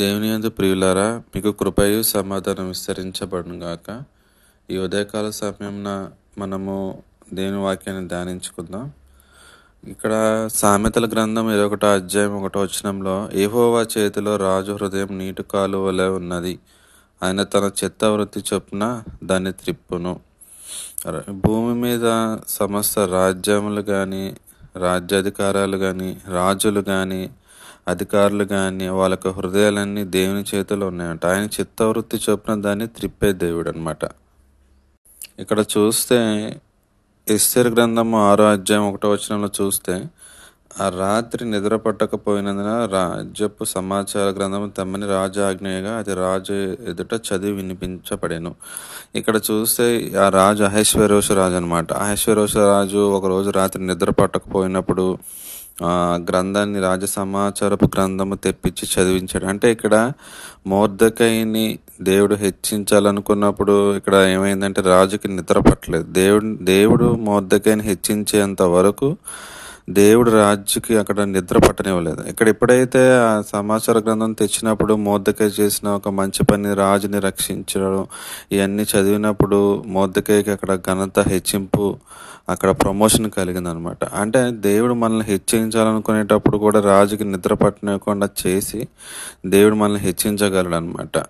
దేవుని అందు ప్రియులారా మీకు కృపయు సమాధానం విస్తరించబడుగాక ఈ ఉదయకాల సమయంన మనము దేవుని వాక్యాన్ని ధ్యానించుకుందాం ఇక్కడ సామెతల గ్రంథం ఏదో ఒకటి అధ్యాయం ఒకటో వచ్చినంలో ఏహోవా చేతిలో రాజు హృదయం నీటి కాలువలే ఉన్నది ఆయన తన చెత్త వృత్తి చొప్పున దాన్ని త్రిప్పును భూమి మీద సమస్త రాజ్యములు కానీ రాజ్యాధికారాలు కానీ రాజులు కానీ అధికారులు కానీ వాళ్ళకి హృదయాలన్నీ దేవుని చేతిలో ఉన్నాయంట ఆయన చిత్తవృత్తి చొప్పున దాన్ని త్రిప్పే దేవుడు అనమాట ఇక్కడ చూస్తే ఎస్సర్ గ్రంథము ఆరో అధ్యాయం ఒకటో వచనంలో చూస్తే ఆ రాత్రి నిద్ర పట్టకపోయినందున రాజ్యపు సమాచార గ్రంథం తమ్మని రాజు ఆజ్ఞయగా అది రాజు ఎదుట చదివి వినిపించబడేను ఇక్కడ చూస్తే ఆ రాజు అహేశ్వరోష రాజు అనమాట అహేశ్వరోష రాజు ఒకరోజు రాత్రి నిద్ర పట్టకపోయినప్పుడు గ్రంథాన్ని రాజ సమాచారపు గ్రంథము తెప్పించి చదివించాడు అంటే ఇక్కడ మోర్దకైని దేవుడు హెచ్చించాలనుకున్నప్పుడు ఇక్కడ ఏమైందంటే రాజుకి నిద్ర పట్టలేదు దేవుడు దేవుడు మోర్దకైని హెచ్చించేంత వరకు దేవుడు రాజుకి అక్కడ నిద్ర పట్టనివ్వలేదు ఇక్కడ ఎప్పుడైతే ఆ సమాచార గ్రంథం తెచ్చినప్పుడు మోర్దకాయ చేసిన ఒక మంచి పని రాజుని రక్షించడం ఇవన్నీ చదివినప్పుడు మోర్దకాయకి అక్కడ ఘనత హెచ్చింపు అక్కడ ప్రమోషన్ కలిగింది అనమాట అంటే దేవుడు మనల్ని హెచ్చరించాలనుకునేటప్పుడు కూడా రాజుకి నిద్ర పట్టనివ్వకుండా చేసి దేవుడు మనల్ని హెచ్చించగలడు అనమాట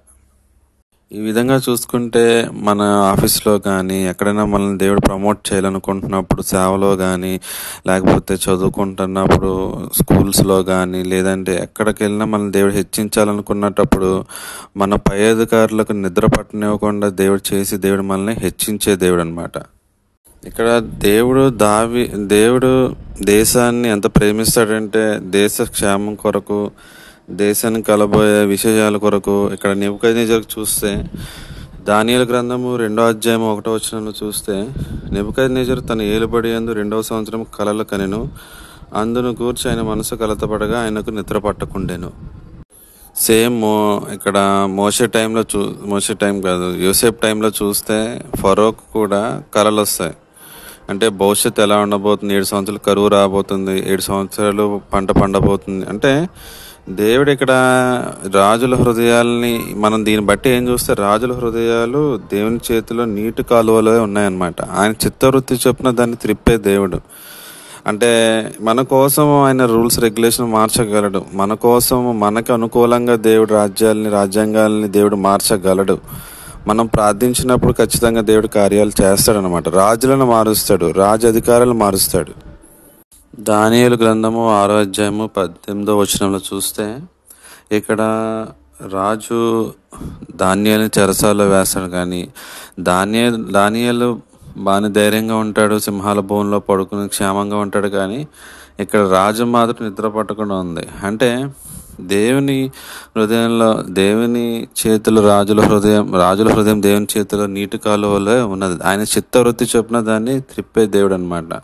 ఈ విధంగా చూసుకుంటే మన ఆఫీస్లో కానీ ఎక్కడైనా మనల్ని దేవుడు ప్రమోట్ చేయాలనుకుంటున్నప్పుడు సేవలో కానీ లేకపోతే చదువుకుంటున్నప్పుడు స్కూల్స్లో కానీ లేదంటే ఎక్కడికి వెళ్ళినా మనల్ని దేవుడు హెచ్చించాలనుకున్నప్పుడు మన పై అధికారులకు నిద్ర పట్టనివ్వకుండా దేవుడు చేసి దేవుడు మనల్ని హెచ్చించే దేవుడు అనమాట ఇక్కడ దేవుడు దావి దేవుడు దేశాన్ని ఎంత ప్రేమిస్తాడంటే దేశ క్షేమం కొరకు దేశానికి కలబోయే విశేషాల కొరకు ఇక్కడ నిపుకైనజర్ చూస్తే దానియల గ్రంథము రెండో అధ్యాయం ఒకటో వచ్చిన చూస్తే నిపుకైనజర్ తన ఏలుబడి అందు రెండవ సంవత్సరం కలలు కనెను అందును కూర్చి ఆయన మనసు కలతపడగా ఆయనకు నిద్ర పట్టకుండెను సేమ్ మో ఇక్కడ మోసే టైంలో చూ మోసే టైం కాదు యూసేఫ్ టైంలో చూస్తే ఫరోక్ కూడా కలలు వస్తాయి అంటే భవిష్యత్తు ఎలా ఉండబోతుంది ఏడు సంవత్సరాలు కరువు రాబోతుంది ఏడు సంవత్సరాలు పంట పండబోతుంది అంటే దేవుడు ఇక్కడ రాజుల హృదయాల్ని మనం దీన్ని బట్టి ఏం చూస్తే రాజుల హృదయాలు దేవుని చేతిలో నీటి కాలువలో ఉన్నాయన్నమాట ఆయన చిత్తవృత్తి చొప్పున దాన్ని త్రిప్పే దేవుడు అంటే మన కోసం ఆయన రూల్స్ రెగ్యులేషన్ మార్చగలడు మన కోసం మనకు అనుకూలంగా దేవుడు రాజ్యాలని రాజ్యాంగాల్ని దేవుడు మార్చగలడు మనం ప్రార్థించినప్పుడు ఖచ్చితంగా దేవుడు కార్యాలు చేస్తాడనమాట రాజులను మారుస్తాడు రాజు అధికారులు మారుస్తాడు దానియలు గ్రంథము ఆరో అధ్యాయము పద్దెనిమిదో వచనంలో చూస్తే ఇక్కడ రాజు ధాన్యాలు చెరసాల్లో వేస్తాడు కానీ ధాన్య ధాన్యాలు బాగా ధైర్యంగా ఉంటాడు సింహాల భూమిలో పడుకుని క్షేమంగా ఉంటాడు కానీ ఇక్కడ రాజు మాత్రం నిద్ర పట్టకుండా ఉంది అంటే దేవుని హృదయంలో దేవుని చేతులు రాజుల హృదయం రాజుల హృదయం దేవుని చేతిలో నీటి కాలువలో ఉన్నది ఆయన చిత్తవృత్తి చొప్పున దాన్ని త్రిప్పే దేవుడు అనమాట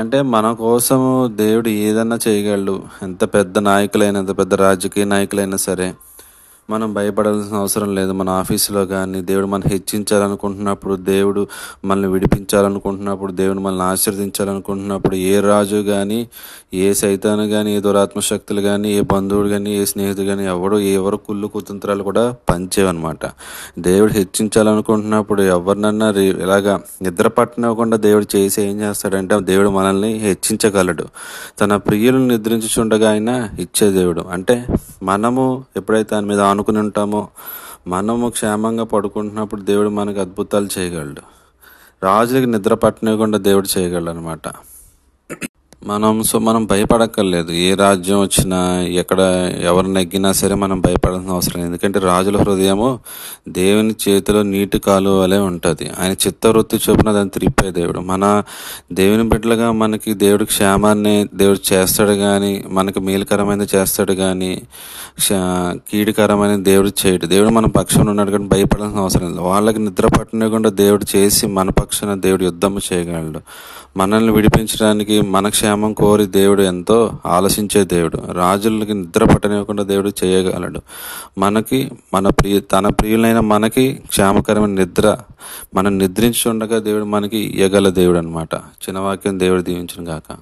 అంటే మన కోసము దేవుడు ఏదన్నా చేయగలడు ఎంత పెద్ద నాయకులైన ఎంత పెద్ద రాజకీయ నాయకులైనా సరే మనం భయపడాల్సిన అవసరం లేదు మన ఆఫీసులో కానీ దేవుడు మనం హెచ్చించాలనుకుంటున్నప్పుడు దేవుడు మనల్ని విడిపించాలనుకుంటున్నప్పుడు దేవుడు మనల్ని ఆశీర్దించాలనుకుంటున్నప్పుడు ఏ రాజు కానీ ఏ సైతాను కానీ ఏ దురాత్మశక్తులు కానీ ఏ బంధువుడు కానీ ఏ స్నేహితుడు కానీ ఎవడు ఎవరు కుళ్ళు కుతంత్రాలు కూడా పంచేవన్నమాట దేవుడు హెచ్చించాలనుకుంటున్నప్పుడు ఎవరినన్నా ఇలాగా నిద్ర పట్టినవ్వకుండా దేవుడు చేసి ఏం చేస్తాడంటే దేవుడు మనల్ని హెచ్చించగలడు తన ప్రియులను నిద్రించుచుండగా ఆయన ఇచ్చే దేవుడు అంటే మనము ఎప్పుడైతే దాని మీద అనుకుని ఉంటామో మనము క్షేమంగా పడుకుంటున్నప్పుడు దేవుడు మనకు అద్భుతాలు చేయగలడు రాజులకు నిద్ర పట్టనివ్వకుండా దేవుడు చేయగలడు అనమాట మనం సో మనం భయపడక్కర్లేదు ఏ రాజ్యం వచ్చినా ఎక్కడ ఎవరు నెగ్గినా సరే మనం భయపడాల్సిన అవసరం ఎందుకంటే రాజుల హృదయము దేవుని చేతిలో నీటి కాలు వలె ఉంటుంది ఆయన చిత్తవృత్తి చొప్పున దాన్ని త్రిప్పే దేవుడు మన దేవుని బిడ్డలుగా మనకి దేవుడు క్షేమాన్ని దేవుడు చేస్తాడు కానీ మనకి మేలుకరమైనది చేస్తాడు కానీ కీడికరమైన దేవుడు చేయడు దేవుడు మన పక్షంలో ఉన్నాడు కానీ భయపడాల్సిన అవసరం లేదు వాళ్ళకి నిద్ర పట్టనకుండా దేవుడు చేసి మన పక్షాన దేవుడు యుద్ధము చేయగలడు మనల్ని విడిపించడానికి మన క్షేమ క్షేమం కోరి దేవుడు ఎంతో ఆలసించే దేవుడు రాజులకి నిద్ర పట్టనివ్వకుండా దేవుడు చేయగలడు మనకి మన ప్రియ తన ప్రియులైన మనకి క్షేమకరమైన నిద్ర మనం నిద్రించుండగా దేవుడు మనకి ఇయ్యగల దేవుడు అనమాట చిన్నవాక్యం దేవుడు దీవించిన గాక